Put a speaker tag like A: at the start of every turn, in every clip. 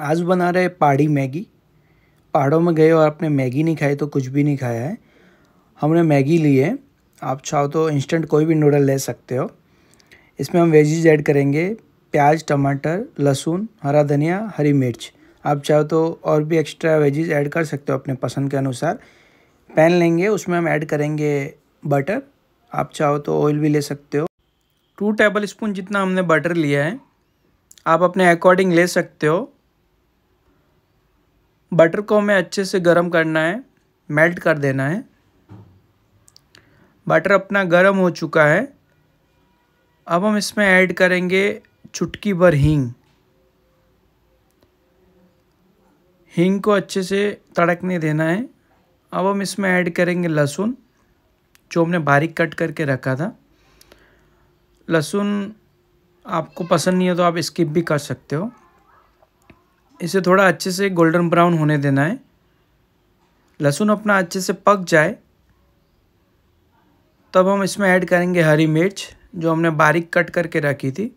A: आज बना रहे पहाड़ी मैगी पहाड़ों में गए और आपने मैगी नहीं खाई तो कुछ भी नहीं खाया है हमने मैगी ली है आप चाहो तो इंस्टेंट कोई भी नूडल ले सकते हो इसमें हम वेजीज ऐड करेंगे प्याज टमाटर लहसुन हरा धनिया हरी मिर्च आप चाहो तो और भी एक्स्ट्रा वेजीज ऐड कर सकते हो अपने पसंद के अनुसार पैन लेंगे उसमें हम ऐड करेंगे बटर आप चाहो तो ऑयल भी ले सकते हो टू टेबल स्पून जितना हमने बटर लिया है आप अपने अकॉर्डिंग ले सकते हो बटर को हमें अच्छे से गर्म करना है मेल्ट कर देना है बटर अपना गर्म हो चुका है अब हम इसमें ऐड करेंगे चुटकी भर हींग हींग को अच्छे से तड़कने देना है अब हम इसमें ऐड करेंगे लहसुन जो हमने बारीक कट करके रखा था लहसुन आपको पसंद नहीं है तो आप स्किप भी कर सकते हो इसे थोड़ा अच्छे से गोल्डन ब्राउन होने देना है लहसुन अपना अच्छे से पक जाए तब हम इसमें ऐड करेंगे हरी मिर्च जो हमने बारीक कट करके रखी थी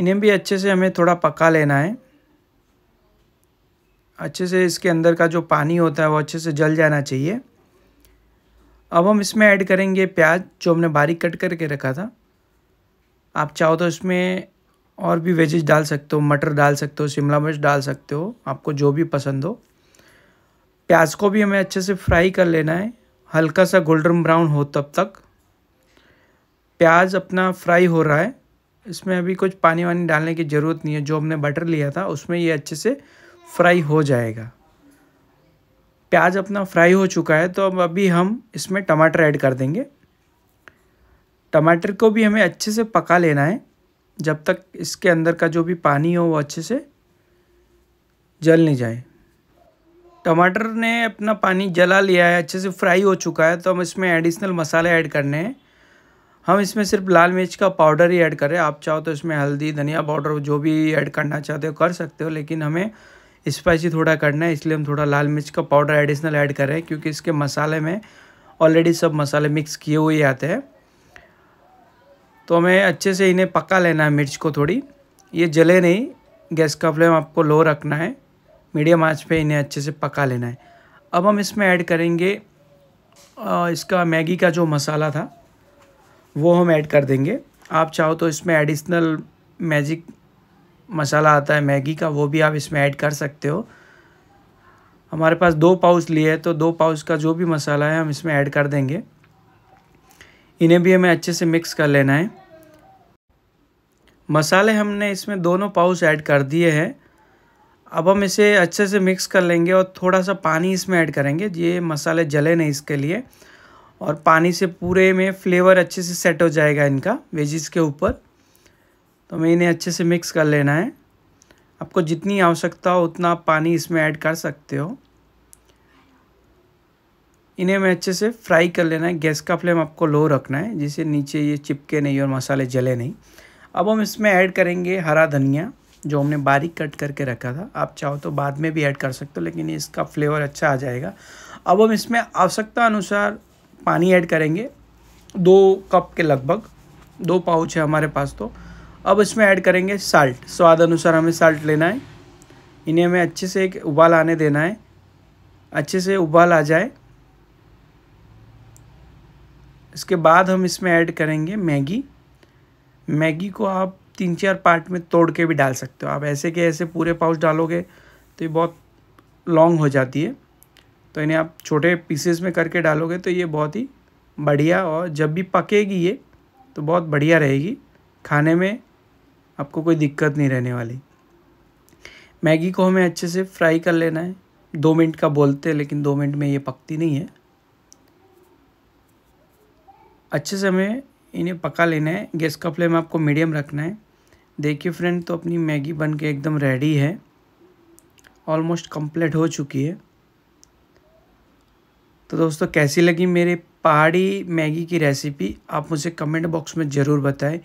A: इन्हें भी अच्छे से हमें थोड़ा पका लेना है अच्छे से इसके अंदर का जो पानी होता है वो अच्छे से जल जाना चाहिए अब हम इसमें ऐड करेंगे प्याज जो हमने बारीक कट करके रखा था आप चाहो तो इसमें और भी वेजेज डाल सकते हो मटर डाल सकते हो शिमला मिर्च डाल सकते हो आपको जो भी पसंद हो प्याज को भी हमें अच्छे से फ्राई कर लेना है हल्का सा गोल्डन ब्राउन हो तब तक प्याज अपना फ्राई हो रहा है इसमें अभी कुछ पानी वानी डालने की ज़रूरत नहीं है जो हमने बटर लिया था उसमें ये अच्छे से फ्राई हो जाएगा प्याज अपना फ्राई हो चुका है तो अब अभी हम इसमें टमाटर ऐड कर देंगे टमाटर को भी हमें अच्छे से पका लेना है जब तक इसके अंदर का जो भी पानी हो वो अच्छे से जल नहीं जाए टमाटर ने अपना पानी जला लिया है अच्छे से फ्राई हो चुका है तो हम इसमें एडिशनल मसाले ऐड करने हैं हम इसमें सिर्फ लाल मिर्च का पाउडर ही ऐड करें आप चाहो तो इसमें हल्दी धनिया पाउडर जो भी ऐड करना चाहते हो कर सकते हो लेकिन हमें स्पाइसी थोड़ा करना है इसलिए हम थोड़ा लाल मिर्च का पाउडर एडिशनल ऐड कर रहे हैं क्योंकि इसके मसाले में ऑलरेडी सब मसाले मिक्स किए हुए आते हैं तो हमें अच्छे से इन्हें पका लेना है मिर्च को थोड़ी ये जले नहीं गैस का फ्लेम आपको लो रखना है मीडियम आंच पे इन्हें अच्छे से पका लेना है अब हम इसमें ऐड करेंगे इसका मैगी का जो मसाला था वो हम ऐड कर देंगे आप चाहो तो इसमें एडिशनल मैजिक मसाला आता है मैगी का वो भी आप इसमें ऐड कर सकते हो हमारे पास दो पाउच लिए हैं तो दो पाउच का जो भी मसाला है हम इसमें ऐड कर देंगे इन्हें भी हमें अच्छे से मिक्स कर लेना है मसाले हमने इसमें दोनों पाउच ऐड कर दिए हैं अब हम इसे अच्छे से मिक्स कर लेंगे और थोड़ा सा पानी इसमें ऐड करेंगे ये मसाले जले नहीं इसके लिए और पानी से पूरे में फ्लेवर अच्छे से सेट हो जाएगा इनका वेजिस के ऊपर तो हमें इन्हें अच्छे से मिक्स कर लेना है आपको जितनी आवश्यकता हो उतना आप पानी इसमें ऐड कर सकते हो इन्हें हमें अच्छे से फ्राई कर लेना है गैस का फ्लेम आपको लो रखना है जिससे नीचे ये चिपके नहीं और मसाले जले नहीं अब हम इसमें ऐड करेंगे हरा धनिया जो हमने बारीक कट करके रखा था आप चाहो तो बाद में भी ऐड कर सकते हो लेकिन इसका फ्लेवर अच्छा आ जाएगा अब हम इसमें आवश्यकता अनुसार पानी ऐड करेंगे दो कप के लगभग दो पाउच है हमारे पास तो अब इसमें ऐड करेंगे साल्ट स्वाद अनुसार हमें साल्ट लेना है इन्हें हमें अच्छे से एक उबाल आने देना है अच्छे से उबाल आ जाए इसके बाद हम इसमें ऐड करेंगे मैगी मैगी को आप तीन चार पार्ट में तोड़ के भी डाल सकते हो आप ऐसे के ऐसे पूरे पाउच डालोगे तो ये बहुत लॉन्ग हो जाती है तो इन्हें आप छोटे पीसेस में करके डालोगे तो ये बहुत ही बढ़िया और जब भी पकेगी ये तो बहुत बढ़िया रहेगी खाने में आपको कोई दिक्कत नहीं रहने वाली मैगी को हमें अच्छे से फ्राई कर लेना है दो मिनट का बोलते हैं लेकिन दो मिनट में ये पकती नहीं है अच्छे से हमें इन्हें पका लेना है गैस का फ्लेम आपको मीडियम रखना है देखिए फ्रेंड तो अपनी मैगी बन के एकदम रेडी है ऑलमोस्ट कंप्लीट हो चुकी है तो दोस्तों कैसी लगी मेरे पहाड़ी मैगी की रेसिपी आप मुझे कमेंट बॉक्स में ज़रूर बताएं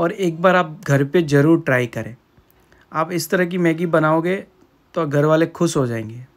A: और एक बार आप घर पे ज़रूर ट्राई करें आप इस तरह की मैगी बनाओगे तो घर वाले खुश हो जाएंगे